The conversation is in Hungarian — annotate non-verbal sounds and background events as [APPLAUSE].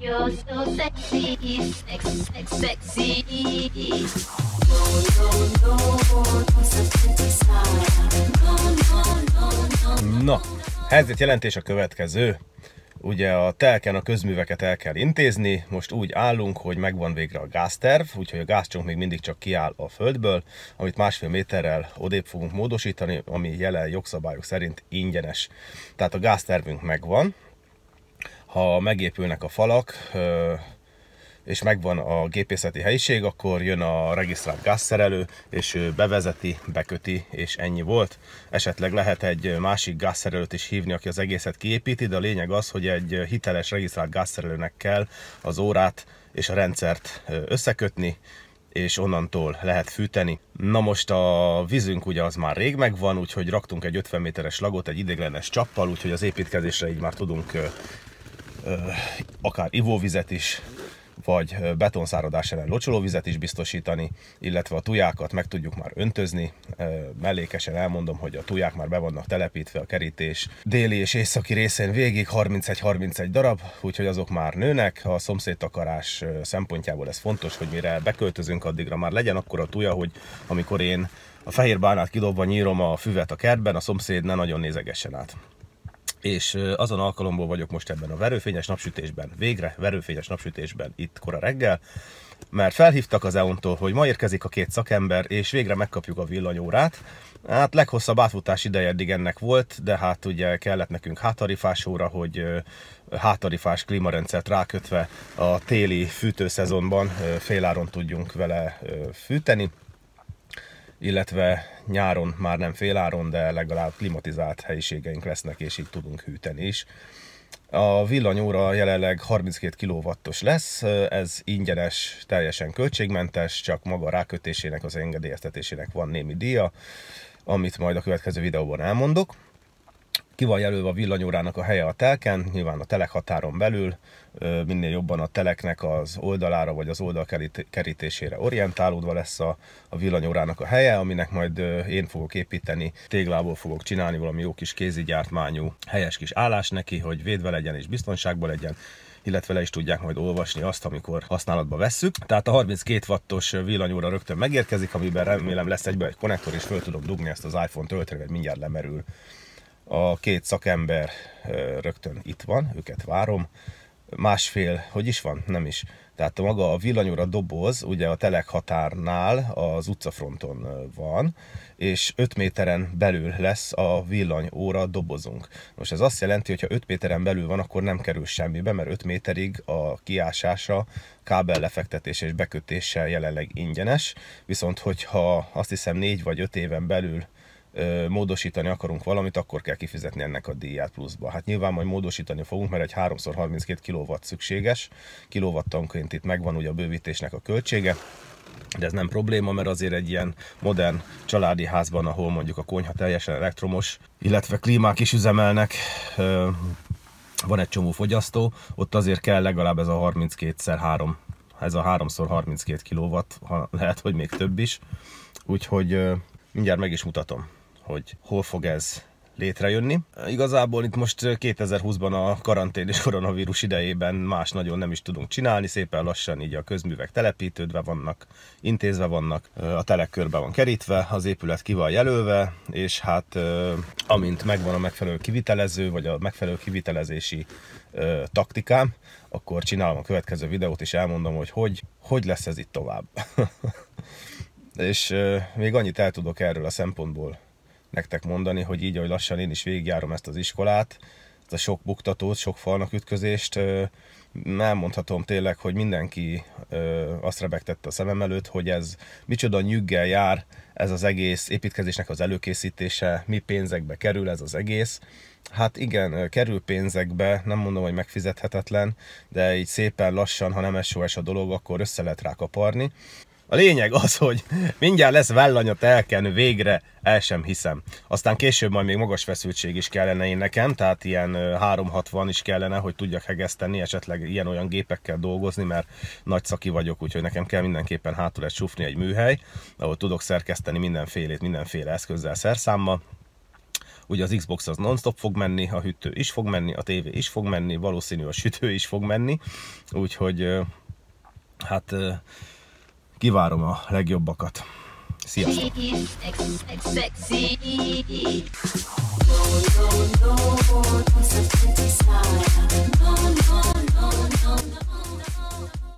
Na, so sexy, Na, helyzetjelentés a következő. Ugye a telken a közműveket el kell intézni, most úgy állunk, hogy megvan végre a gázterv, úgyhogy a gázcsonk még mindig csak kiáll a földből, amit másfél méterrel odébb fogunk módosítani, ami jelen jogszabályok szerint ingyenes. Tehát a gáztervünk megvan, ha megépülnek a falak, és megvan a gépészeti helyiség, akkor jön a regisztrált gázszerelő, és ő bevezeti, beköti, és ennyi volt. Esetleg lehet egy másik gázszerelőt is hívni, aki az egészet kiépíti, de a lényeg az, hogy egy hiteles regisztrált gázszerelőnek kell az órát és a rendszert összekötni, és onnantól lehet fűteni. Na most a vízünk ugye az már rég megvan, úgyhogy raktunk egy 50 méteres lagot egy ideglenes csappal, úgyhogy az építkezésre így már tudunk akár ivóvizet is, vagy betonszáradás ellen locsolóvizet is biztosítani, illetve a tujákat meg tudjuk már öntözni. Mellékesen elmondom, hogy a tuják már be vannak telepítve a kerítés déli és északi részén végig 31-31 darab, úgyhogy azok már nőnek. A szomszédtakarás szempontjából ez fontos, hogy mire beköltözünk addigra már legyen akkor a tuja, hogy amikor én a fehér bánát kidobva nyírom a füvet a kertben, a szomszéd ne nagyon nézegessen át és azon alkalomból vagyok most ebben a verőfényes napsütésben. Végre verőfényes napsütésben itt kora reggel, mert felhívtak az EON-tól, hogy ma érkezik a két szakember, és végre megkapjuk a villanyórát. Hát leghosszabb átfutás ideje eddig ennek volt, de hát ugye kellett nekünk hátarifás óra, hogy hátarifás klímarendszert rákötve a téli fűtőszezonban féláron tudjunk vele fűteni illetve nyáron már nem féláron, de legalább klimatizált helyiségeink lesznek, és így tudunk hűteni is. A villanyóra jelenleg 32 kw lesz, ez ingyenes, teljesen költségmentes, csak maga rákötésének, az engedélyeztetésének van némi díja, amit majd a következő videóban elmondok. Ki van jelölve a villanyórának a helye a telken, nyilván a telek határon belül, minél jobban a teleknek az oldalára vagy az oldal kerítésére orientálódva lesz a, a villanyórának a helye, aminek majd én fogok építeni, téglából fogok csinálni valami jó kis kézigyártmányú helyes kis állás neki, hogy védve legyen és biztonságban legyen, illetve le is tudják majd olvasni azt, amikor használatba vesszük. Tehát a 32 wattos villanyóra rögtön megérkezik, amiben remélem lesz egyben egy konnektor, és föl tudom dugni ezt az iPhone töltőre, vagy mindjárt lemerül a két szakember rögtön itt van, őket várom. Másfél, hogy is van? Nem is. Tehát maga a villanyóra doboz, ugye a telek határnál az utcafronton van, és 5 méteren belül lesz a villanyóra dobozunk. Most ez azt jelenti, hogy ha 5 méteren belül van, akkor nem kerül semmibe, mert 5 méterig a kiásása kábel lefektetése és bekötéssel jelenleg ingyenes, viszont hogyha azt hiszem 4 vagy 5 éven belül módosítani akarunk valamit, akkor kell kifizetni ennek a díját pluszba. Hát nyilván majd módosítani fogunk, mert egy 3x32 kW szükséges, kilovattanként itt megvan ugye a bővítésnek a költsége, de ez nem probléma, mert azért egy ilyen modern családi házban, ahol mondjuk a konyha teljesen elektromos, illetve klímák is üzemelnek, van egy csomó fogyasztó, ott azért kell legalább ez a 32x3, ez a 3x32 kW, lehet, hogy még több is, úgyhogy mindjárt meg is mutatom hogy hol fog ez létrejönni. Igazából itt most 2020-ban a karantén és [LAUGHS] koronavírus idejében más nagyon nem is tudunk csinálni, szépen lassan így a közművek telepítődve vannak, intézve vannak, a telek körbe van kerítve, az épület ki van jelölve, és hát amint megvan a megfelelő kivitelező, vagy a megfelelő kivitelezési taktikám, akkor csinálom a következő videót, és elmondom, hogy hogy, hogy lesz ez itt tovább. [LAUGHS] és még annyit el tudok erről a szempontból nektek mondani, hogy így, ahogy lassan én is végigjárom ezt az iskolát, ezt a sok buktatót, sok falnak ütközést, nem mondhatom tényleg, hogy mindenki azt rebegtette a szemem előtt, hogy ez micsoda nyüggel jár ez az egész építkezésnek az előkészítése, mi pénzekbe kerül ez az egész. Hát igen, kerül pénzekbe, nem mondom, hogy megfizethetetlen, de így szépen lassan, ha nem SOS a dolog, akkor össze lehet rá kaparni. A lényeg az, hogy mindjárt lesz vállanya telken, végre el sem hiszem. Aztán később majd még magas feszültség is kellene én nekem, tehát ilyen 360 is kellene, hogy tudjak hegeszteni, esetleg ilyen-olyan gépekkel dolgozni, mert nagy szaki vagyok, úgyhogy nekem kell mindenképpen hátul egy csufni egy műhely, ahol tudok szerkeszteni mindenfélét, mindenféle eszközzel, szerszámmal, ugye az Xbox az non-stop fog menni, a hűtő is fog menni, a tévé is fog menni, valószínű a sütő is fog menni, úgyhogy hát Kivárom a legjobbakat. Sziasztok!